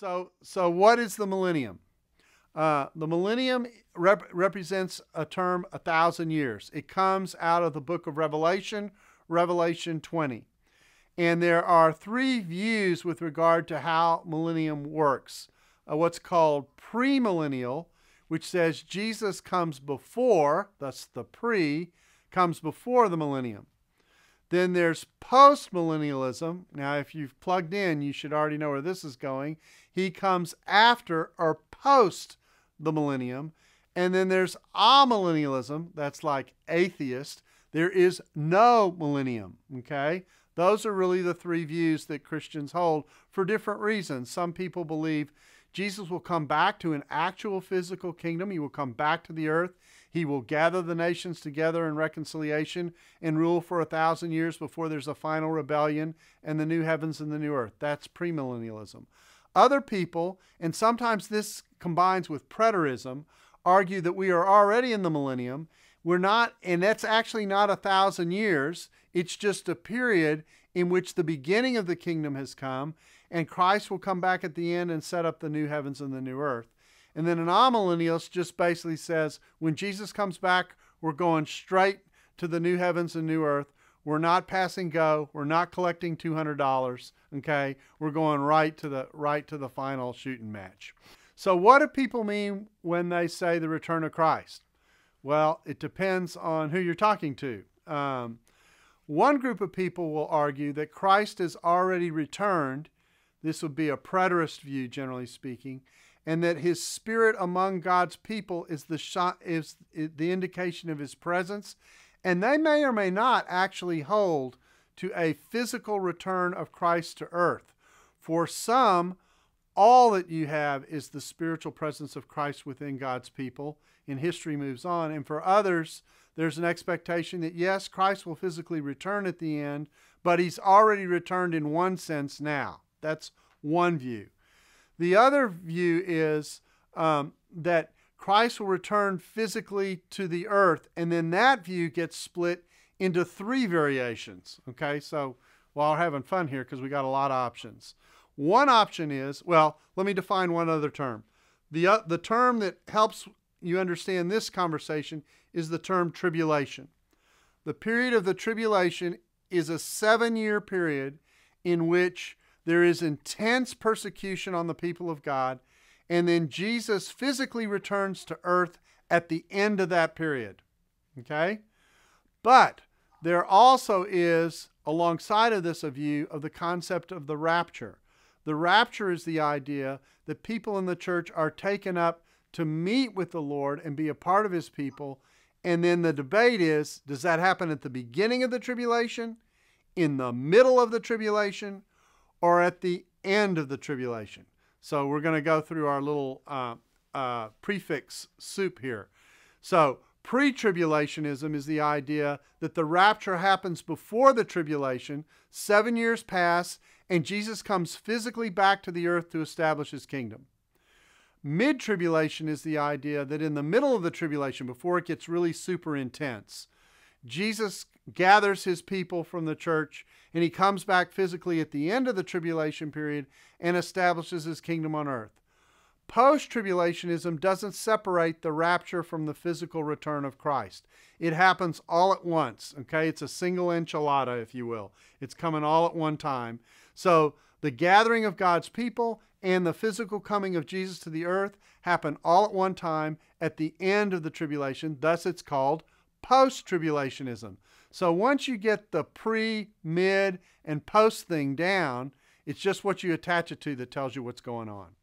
So, so what is the millennium? Uh, the millennium rep represents a term a thousand years. It comes out of the book of Revelation, Revelation 20. And there are three views with regard to how millennium works. Uh, what's called premillennial, which says Jesus comes before, thus the pre, comes before the millennium. Then there's postmillennialism. Now, if you've plugged in, you should already know where this is going. He comes after or post the millennium. And then there's amillennialism. That's like atheist. There is no millennium. Okay? Those are really the three views that Christians hold for different reasons. Some people believe Jesus will come back to an actual physical kingdom. He will come back to the earth. He will gather the nations together in reconciliation and rule for a thousand years before there's a final rebellion and the new heavens and the new earth. That's premillennialism. Other people, and sometimes this combines with preterism, argue that we are already in the millennium we're not, and that's actually not a thousand years. It's just a period in which the beginning of the kingdom has come, and Christ will come back at the end and set up the new heavens and the new earth. And then an amillennialist just basically says when Jesus comes back, we're going straight to the new heavens and new earth. We're not passing go. We're not collecting $200. Okay. We're going right to the right to the final shooting match. So what do people mean when they say the return of Christ? Well, it depends on who you're talking to. Um, one group of people will argue that Christ has already returned. This would be a preterist view, generally speaking, and that his spirit among God's people is the, is the indication of his presence. And they may or may not actually hold to a physical return of Christ to earth. For some, all that you have is the spiritual presence of Christ within God's people, and history moves on. And for others, there's an expectation that yes, Christ will physically return at the end, but he's already returned in one sense now. That's one view. The other view is um, that Christ will return physically to the earth, and then that view gets split into three variations. Okay, so well, we're having fun here because we got a lot of options. One option is, well, let me define one other term. The, uh, the term that helps you understand this conversation is the term tribulation. The period of the tribulation is a seven year period in which there is intense persecution on the people of God, and then Jesus physically returns to earth at the end of that period. Okay? But there also is, alongside of this, a view of the concept of the rapture. The rapture is the idea that people in the church are taken up to meet with the Lord and be a part of his people. And then the debate is does that happen at the beginning of the tribulation, in the middle of the tribulation, or at the end of the tribulation? So we're going to go through our little uh, uh, prefix soup here. So Pre tribulationism is the idea that the rapture happens before the tribulation, seven years pass, and Jesus comes physically back to the earth to establish his kingdom. Mid tribulation is the idea that in the middle of the tribulation, before it gets really super intense, Jesus gathers his people from the church and he comes back physically at the end of the tribulation period and establishes his kingdom on earth. Post tribulationism doesn't separate the rapture from the physical return of Christ. It happens all at once, okay? It's a single enchilada, if you will. It's coming all at one time. So the gathering of God's people and the physical coming of Jesus to the earth happen all at one time at the end of the tribulation. Thus, it's called post tribulationism. So once you get the pre, mid, and post thing down, it's just what you attach it to that tells you what's going on.